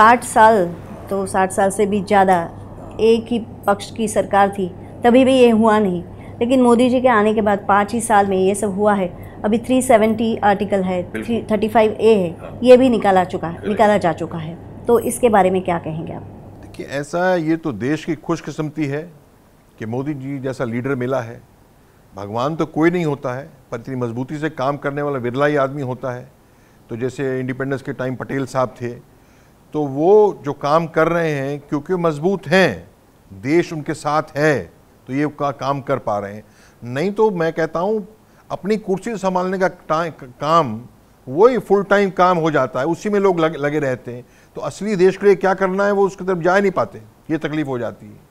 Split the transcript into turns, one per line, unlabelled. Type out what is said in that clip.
साठ साल तो साठ साल से भी ज़्यादा एक ही पक्ष की सरकार थी तभी भी ये हुआ नहीं लेकिन मोदी जी के आने के बाद पाँच ही साल में ये सब हुआ है अभी 370 आर्टिकल है थर्टी फाइव ए है हाँ। ये भी निकाला चुका है निकाला जा चुका है तो इसके बारे में क्या कहेंगे आप
देखिए ऐसा ये तो देश की खुशकिस्मती है कि मोदी जी जैसा लीडर मिला है भगवान तो कोई नहीं होता है पर इतनी मजबूती से काम करने वाला बिरला ही आदमी होता है तो जैसे इंडिपेंडेंस के टाइम पटेल साहब थे तो वो जो काम कर रहे हैं क्योंकि मजबूत हैं देश उनके साथ है तो ये का, काम कर पा रहे हैं नहीं तो मैं कहता हूँ अपनी कुर्सी संभालने का काम वही फुल टाइम काम हो जाता है उसी में लोग लगे रहते हैं तो असली देश के लिए क्या करना है वो उसकी तरफ जा नहीं पाते ये तकलीफ हो जाती है